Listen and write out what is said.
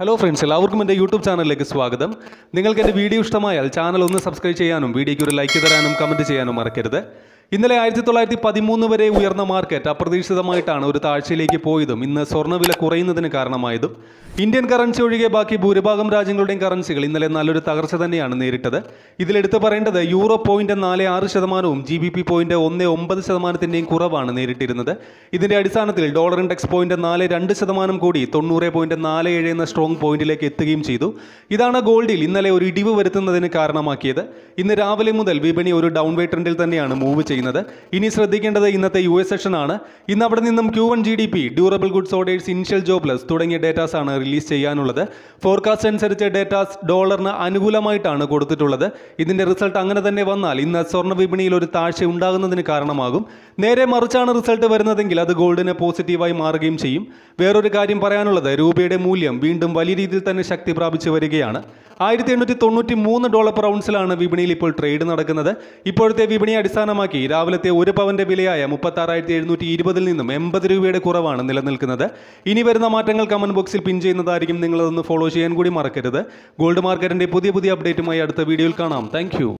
hello friends എല്ലാവർക്കും എൻ്റെ YouTube ചാനലിലേക്ക് സ്വാഗതം നിങ്ങൾക്ക് എൻ്റെ വീഡിയോ ഇഷ്ടമായാൽ ചാനൽ ഒന്ന് സബ്സ്ക്രൈബ് ചെയ്യാനും വീഡിയോയ്ക്ക് ഒരു ലൈക്ക് തരാനും കമൻറ്റ് ചെയ്യാനും മറക്കരുത് ഇന്നലെ ആയിരത്തി തൊള്ളായിരത്തി പതിമൂന്ന് വരെ ഉയർന്ന മാർക്കറ്റ് അപ്രതീക്ഷിതമായിട്ടാണ് ഒരു താഴ്ചയിലേക്ക് പോയതും ഇന്ന് സ്വർണ്ണവില കുറയുന്നതിന് കാരണമായതും ഇന്ത്യൻ കറൻസി ഒഴികെ ബാക്കി ഭൂരിഭാഗം രാജ്യങ്ങളുടെയും കറൻസികൾ ഇന്നലെ നല്ലൊരു തകർച്ച തന്നെയാണ് നേരിട്ടത് ഇതിലെടുത്തു പറയേണ്ടത് യൂറോ പോയിന്റ് നാല് ആറ് ശതമാനവും ജി ബി പി പോയിന്റ് ഒന്ന് ഒമ്പത് ശതമാനത്തിൻ്റെയും കുറവാണ് നേരിട്ടിരുന്നത് ഇതിൻ്റെ അടിസ്ഥാനത്തിൽ ഡോളർ ഇൻഡെക്സ് പോയിന്റ് നാല് രണ്ട് ശതമാനം കൂടി തൊണ്ണൂറ് പോയിന്റ് നാല് ഏഴ് എന്ന സ്ട്രോങ് പോയിന്റിലേക്ക് എത്തുകയും ചെയ്തു ഇതാണ് ഗോൾഡിൽ ഇന്നലെ ഒരു ഇടിവ് വരുത്തുന്നതിന് കാരണമാക്കിയത് ഇന്ന് രാവിലെ മുതൽ വിപണി ഒരു ഡൗൺ വേ ട്രെൻഡിൽ തന്നെയാണ് മൂവ് ചെയ്യുന്നത് ചെയ്യുന്നത് ഇനി ശ്രദ്ധിക്കേണ്ടത് ഇന്നത്തെ യു എസ് സെഷനാണ് ഇന്ന് അവിടെ നിന്നും Q one G D P durable goods orders initial jobless തുടങ്ങിയ ഡേറ്റാസ് ആണ് റിലീസ് ചെയ്യാനുള്ളത് ഫോർകാസ്റ്റ് അനുസരിച്ച് ഡേറ്റാസ് ഡോളറിന് അനുകൂലമായിട്ടാണ് കൊടുത്തിട്ടുള്ളത് ഇതിന്റെ റിസൾട്ട് അങ്ങനെ തന്നെ വന്നാൽ ഇന്ന് സ്വർണ്ണ വിപണിയിൽ ഒരു താഴ്ച ഉണ്ടാകുന്നതിന് കാരണമാകും നേരെ മറിച്ചാണ് റിസൾട്ട് വരുന്നതെങ്കിൽ അത് ഗോൾഡിന് പോസിറ്റീവായി മാറുകയും ചെയ്യും വേറൊരു കാര്യം പറയാനുള്ളത് രൂപയുടെ മൂല്യം വീണ്ടും വലിയ രീതിയിൽ തന്നെ ശക്തി പ്രാപിച്ചു വരികയാണ് ആയിരത്തി എണ്ണൂറ്റി തൊണ്ണൂറ്റി മൂന്ന് ഡോളർ പൗൺസിലാണ് വിപണിയിൽ ഇപ്പോൾ ട്രേഡ് നടക്കുന്നത് ഇപ്പോഴത്തെ വിപണിയെ അടിസ്ഥാനമാക്കി രാവിലത്തെ ഒരു പവന്റെ വിലയായ ആറായിരത്തി എഴുന്നൂറ്റി ഇരുപതിൽ നിന്നും എൺപത് രൂപയുടെ കുറവാണ് നിലനിൽക്കുന്നത് ഇനി വരുന്ന മാറ്റങ്ങൾ കമന്റ് ബോക്സിൽ പിൻ ചെയ്യുന്നതായിരിക്കും നിങ്ങളതൊന്ന് ഫോളോ ചെയ്യാൻ കൂടി മറക്കരുത് ഗോൾഡ് മാർക്കറ്റിന്റെ പുതിയ പുതിയ അപ്ഡേറ്റുമായി അടുത്ത വീഡിയോയിൽ കാണാം താങ്ക്